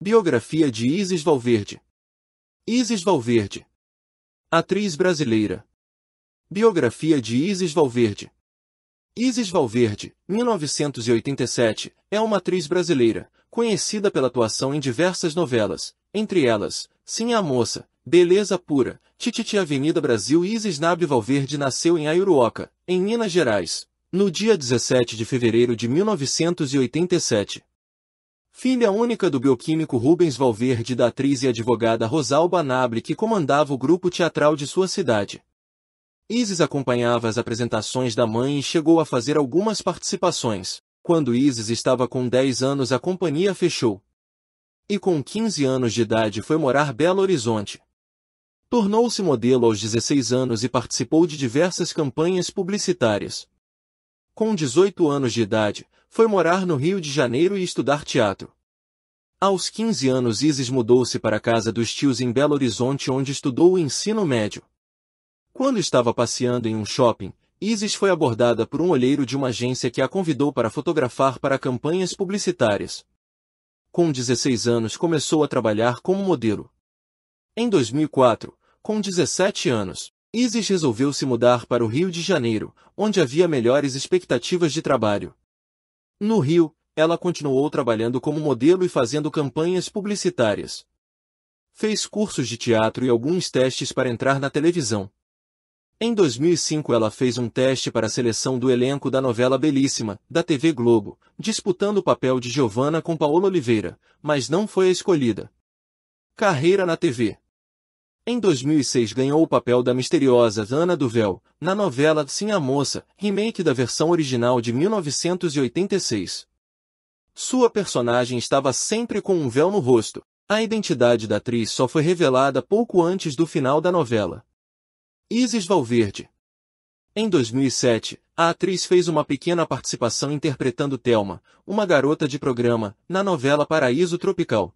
Biografia de Isis Valverde. Isis Valverde. Atriz brasileira. Biografia de Isis Valverde. Isis Valverde, 1987, é uma atriz brasileira, conhecida pela atuação em diversas novelas, entre elas, Sim a Moça, Beleza Pura, Tititi Avenida Brasil Isis Nábio Valverde nasceu em Aiuruoca, em Minas Gerais, no dia 17 de fevereiro de 1987 filha única do bioquímico Rubens Valverde e da atriz e advogada Rosalba Nabre que comandava o grupo teatral de sua cidade. Isis acompanhava as apresentações da mãe e chegou a fazer algumas participações. Quando Isis estava com 10 anos a companhia fechou. E com 15 anos de idade foi morar Belo Horizonte. Tornou-se modelo aos 16 anos e participou de diversas campanhas publicitárias. Com 18 anos de idade, foi morar no Rio de Janeiro e estudar teatro. Aos 15 anos Isis mudou-se para a casa dos tios em Belo Horizonte onde estudou o ensino médio. Quando estava passeando em um shopping, Isis foi abordada por um olheiro de uma agência que a convidou para fotografar para campanhas publicitárias. Com 16 anos começou a trabalhar como modelo. Em 2004, com 17 anos, Isis resolveu se mudar para o Rio de Janeiro, onde havia melhores expectativas de trabalho. No Rio, ela continuou trabalhando como modelo e fazendo campanhas publicitárias. Fez cursos de teatro e alguns testes para entrar na televisão. Em 2005 ela fez um teste para a seleção do elenco da novela Belíssima, da TV Globo, disputando o papel de Giovanna com Paola Oliveira, mas não foi a escolhida. Carreira na TV Em 2006 ganhou o papel da misteriosa Ana Duvel, na novela Sim a Moça, remake da versão original de 1986. Sua personagem estava sempre com um véu no rosto. A identidade da atriz só foi revelada pouco antes do final da novela. Isis Valverde Em 2007, a atriz fez uma pequena participação interpretando Thelma, uma garota de programa, na novela Paraíso Tropical.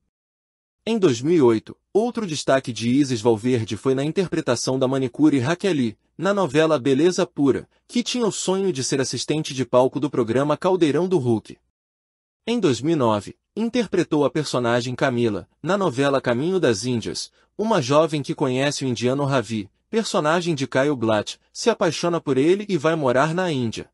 Em 2008, outro destaque de Isis Valverde foi na interpretação da manicure Raqueli, na novela Beleza Pura, que tinha o sonho de ser assistente de palco do programa Caldeirão do Hulk. Em 2009, interpretou a personagem Camila, na novela Caminho das Índias, uma jovem que conhece o indiano Ravi, personagem de Caio Blatt, se apaixona por ele e vai morar na Índia.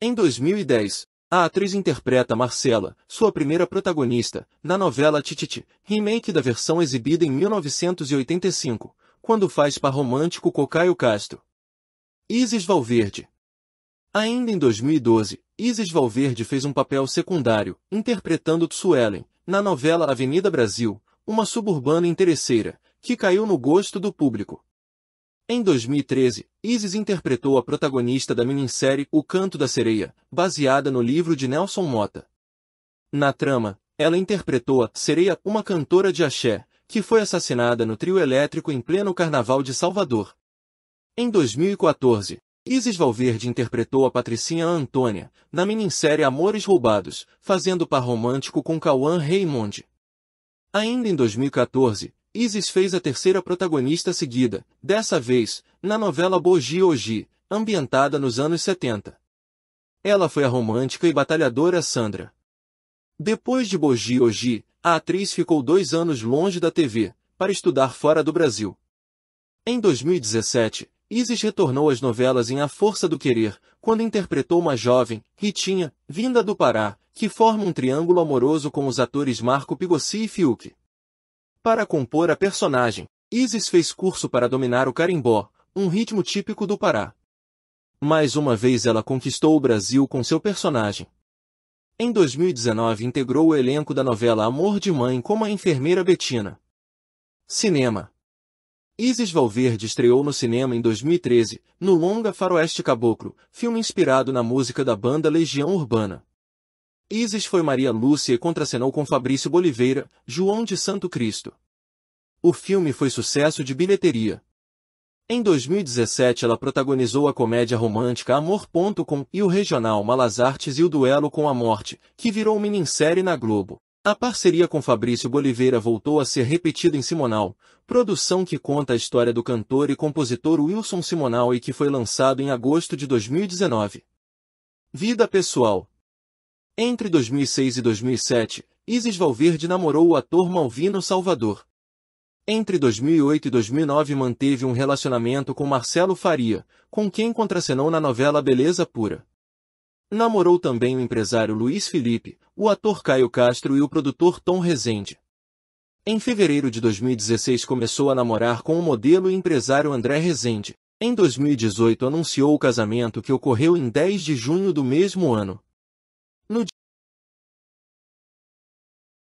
Em 2010, a atriz interpreta Marcela, sua primeira protagonista, na novela Tititi, remake da versão exibida em 1985, quando faz par romântico com Caio Castro. Isis Valverde Ainda em 2012, Isis Valverde fez um papel secundário, interpretando Tsuellen, na novela Avenida Brasil, uma suburbana interesseira, que caiu no gosto do público. Em 2013, Isis interpretou a protagonista da minissérie O Canto da Sereia, baseada no livro de Nelson Mota. Na trama, ela interpretou a Sereia, uma cantora de axé, que foi assassinada no trio elétrico em pleno Carnaval de Salvador. Em 2014, Isis Valverde interpretou a patricinha Antônia, na minissérie Amores Roubados, fazendo par romântico com Cauã Raymond. Ainda em 2014, Isis fez a terceira protagonista seguida, dessa vez, na novela Boji Oji, ambientada nos anos 70. Ela foi a romântica e batalhadora Sandra. Depois de Boji Oji, a atriz ficou dois anos longe da TV, para estudar fora do Brasil. Em 2017, Isis retornou às novelas em A Força do Querer, quando interpretou uma jovem, Ritinha, vinda do Pará, que forma um triângulo amoroso com os atores Marco Pigossi e Fiuk. Para compor a personagem, Isis fez curso para dominar o carimbó, um ritmo típico do Pará. Mais uma vez ela conquistou o Brasil com seu personagem. Em 2019 integrou o elenco da novela Amor de Mãe como a enfermeira Betina. Cinema Isis Valverde estreou no cinema em 2013, no longa Faroeste Caboclo, filme inspirado na música da banda Legião Urbana. Isis foi Maria Lúcia e contracenou com Fabrício Boliveira, João de Santo Cristo. O filme foi sucesso de bilheteria. Em 2017 ela protagonizou a comédia romântica Amor.com e o regional Malas Artes e o Duelo com a Morte, que virou minissérie na Globo. A parceria com Fabrício Boliveira voltou a ser repetida em Simonal, produção que conta a história do cantor e compositor Wilson Simonal e que foi lançado em agosto de 2019. Vida pessoal Entre 2006 e 2007, Isis Valverde namorou o ator Malvino Salvador. Entre 2008 e 2009 manteve um relacionamento com Marcelo Faria, com quem contracenou na novela Beleza Pura. Namorou também o empresário Luiz Felipe, o ator Caio Castro e o produtor Tom Rezende. Em fevereiro de 2016 começou a namorar com o modelo e empresário André Rezende. Em 2018 anunciou o casamento que ocorreu em 10 de junho do mesmo ano. No